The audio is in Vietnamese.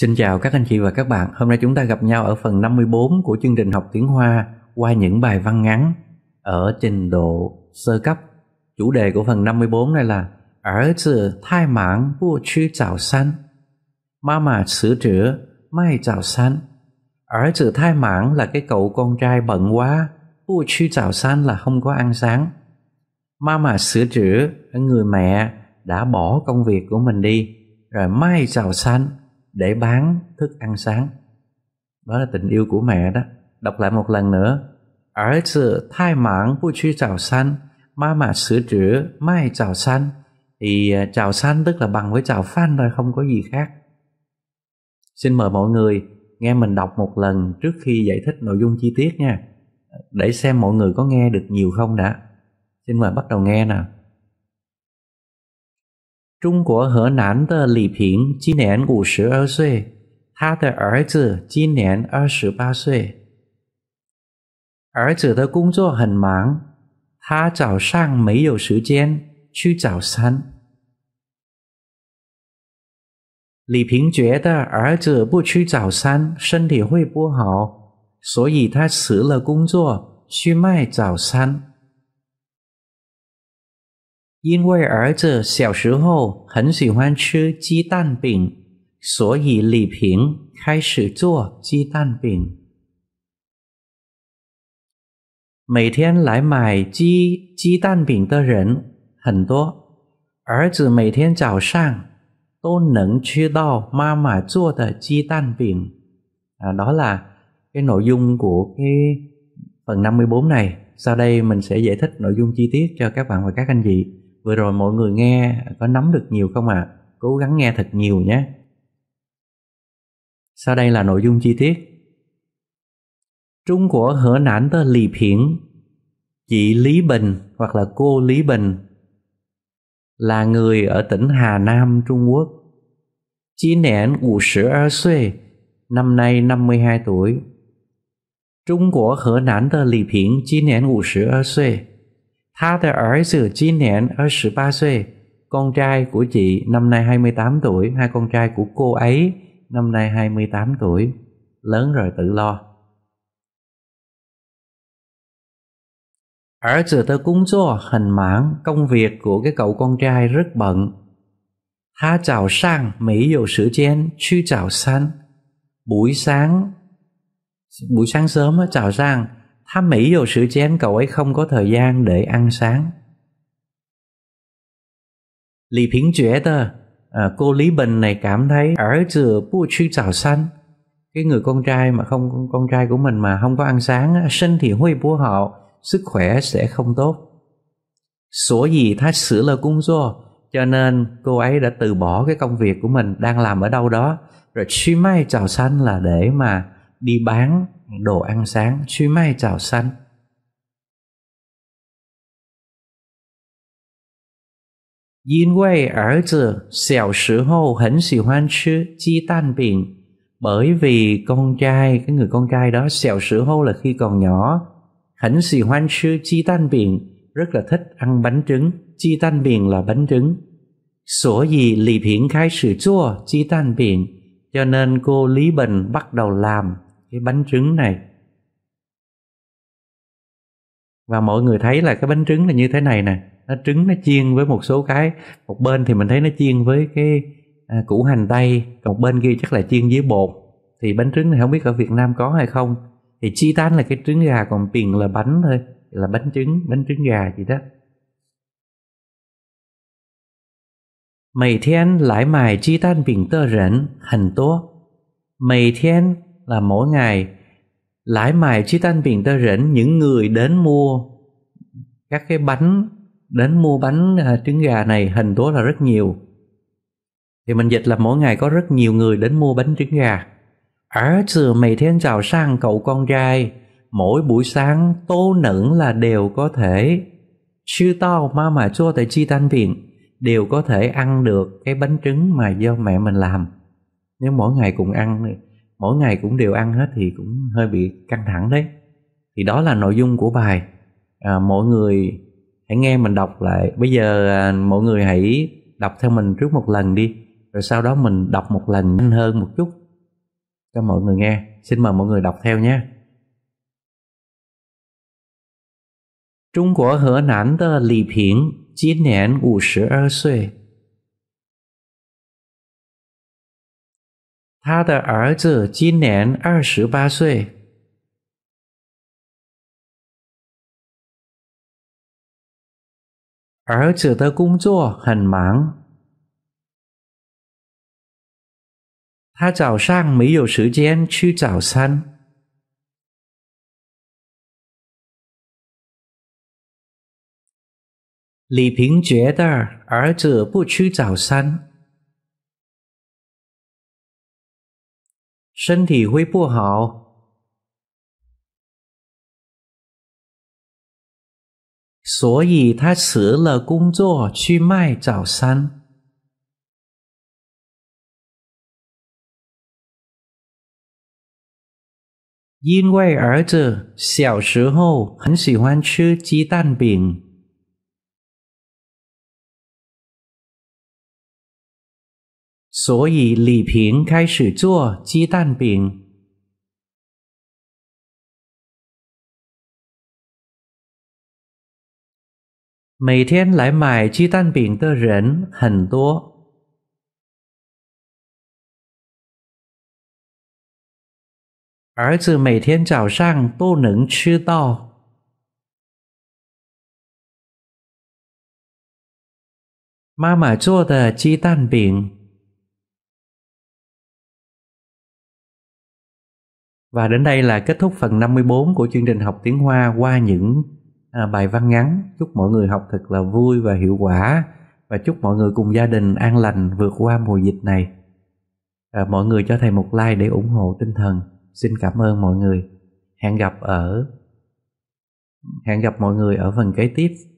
Xin chào các anh chị và các bạn. Hôm nay chúng ta gặp nhau ở phần 54 của chương trình học tiếng Hoa qua những bài văn ngắn ở trình độ sơ cấp. Chủ đề của phần 54 này là Ở từ thai mãn vô chư chào san Ma mà sửa chữa mai chào san Ở từ thai mãn là cái cậu con trai bận quá Vô chư chào san là không có ăn sáng Ma mà sửa chữa người mẹ đã bỏ công việc của mình đi Rồi mai chào san để bán thức ăn sáng đó là tình yêu của mẹ đó đọc lại một lần nữa ở sự thai mạng của chú chào san ma mà sửa chữa mai chào san thì à, chào san tức là bằng với chào phan thôi không có gì khác xin mời mọi người nghe mình đọc một lần trước khi giải thích nội dung chi tiết nha để xem mọi người có nghe được nhiều không đã xin mời bắt đầu nghe nào 中国河南的李平今年五十二岁，他的儿子今年二十八岁。儿子的工作很忙，他早上没有时间吃早餐。李平觉得儿子不吃早餐，身体会不好，所以他辞了工作，去卖早餐。因为儿子小时候很喜欢吃鸡蛋饼，所以李平开始做鸡蛋饼。每天来买鸡鸡蛋饼的人很多，儿子每天早上都能吃到妈妈做的鸡蛋饼。啊，到啦，跟我用过这部分五十四内，所以，我就会解释内容细节，教给各位各位。vừa rồi mọi người nghe có nắm được nhiều không ạ? À? Cố gắng nghe thật nhiều nhé. Sau đây là nội dung chi tiết. Trung của hở nản tơ lì phiển Chị Lý Bình hoặc là cô Lý Bình là người ở tỉnh Hà Nam, Trung Quốc. Chi nẻn 52 xuê, năm nay 52 tuổi. Trung Quốc hở nản tơ lì phiển chi nẻn 52 xuê. 他的儿子今年二十八岁，con trai của chị năm nay 28 tuổi, hai con trai của cô ấy năm nay 28 tuổi, lớn rồi tự lo. 儿子的工作很忙，công việc của cái cậu con trai rất bận. 他早上没有时间去早餐。buổi sáng buổi sáng sớm á chào sang mỹ chén cậu ấy không có thời gian để ăn sáng. Lý Pính 觉得 à, cô Lý Bình này cảm thấy ở từ bu chi chào san cái người con trai mà không con trai của mình mà không có ăn sáng sinh thì huy bố họ sức khỏe sẽ không tốt. Sổ gì thá sửa là cung do cho nên cô ấy đã từ bỏ cái công việc của mình đang làm ở đâu đó rồi chi mai chào san là để mà đi bán đồ ăn sáng suy mai chào xanh Yin Wei er zi xiao shi hou hẳn xì hoan chứ chi tan biển bởi vì con trai cái người con trai đó xèo sữa hô là khi còn nhỏ hẳn xì hoan sư chi tan biển rất là thích ăn bánh trứng chi tan biển là bánh trứng sổ gì lì phiển khai sự chua chi tan biển cho nên cô lý bình bắt đầu làm cái bánh trứng này và mọi người thấy là cái bánh trứng là như thế này nè nó trứng nó chiên với một số cái một bên thì mình thấy nó chiên với cái à, củ hành tây còn bên kia chắc là chiên với bột thì bánh trứng này không biết ở Việt Nam có hay không thì chi tan là cái trứng gà còn tiền là bánh thôi là bánh trứng bánh trứng gà gì đó Mỗi thiên lại mài chi tan bình tơ rẩn hành tố Mỗi thiên là mỗi ngày lãi mài chi tan biển ta rỉnh những người đến mua các cái bánh đến mua bánh à, trứng gà này hình tố là rất nhiều thì mình dịch là mỗi ngày có rất nhiều người đến mua bánh trứng gà ở từ mày thiên chào sang cậu con trai mỗi buổi sáng tô nữ là đều có thể sư tao ma mà cho tại chi tan viện đều có thể ăn được cái bánh trứng mà do mẹ mình làm nếu mỗi ngày cùng ăn mỗi ngày cũng đều ăn hết thì cũng hơi bị căng thẳng đấy thì đó là nội dung của bài à, mọi người hãy nghe mình đọc lại bây giờ à, mọi người hãy đọc theo mình trước một lần đi rồi sau đó mình đọc một lần nhanh hơn một chút cho mọi người nghe xin mời mọi người đọc theo nhé Trung Quốc Quốc 河南的李平今年五十二岁，他的儿子今年二十八岁，儿子的工作很忙，他早上没有时间吃早餐。李平觉得儿子不吃早餐。身体会不好，所以他辞了工作去卖早餐。因为儿子小时候很喜欢吃鸡蛋饼。所以，李平开始做鸡蛋饼。每天来买鸡蛋饼的人很多。儿子每天早上都能吃到妈妈做的鸡蛋饼。Và đến đây là kết thúc phần 54 của chương trình học tiếng Hoa qua những à, bài văn ngắn. Chúc mọi người học thật là vui và hiệu quả và chúc mọi người cùng gia đình an lành vượt qua mùa dịch này. À, mọi người cho thầy một like để ủng hộ tinh thần. Xin cảm ơn mọi người. Hẹn gặp ở hẹn gặp mọi người ở phần kế tiếp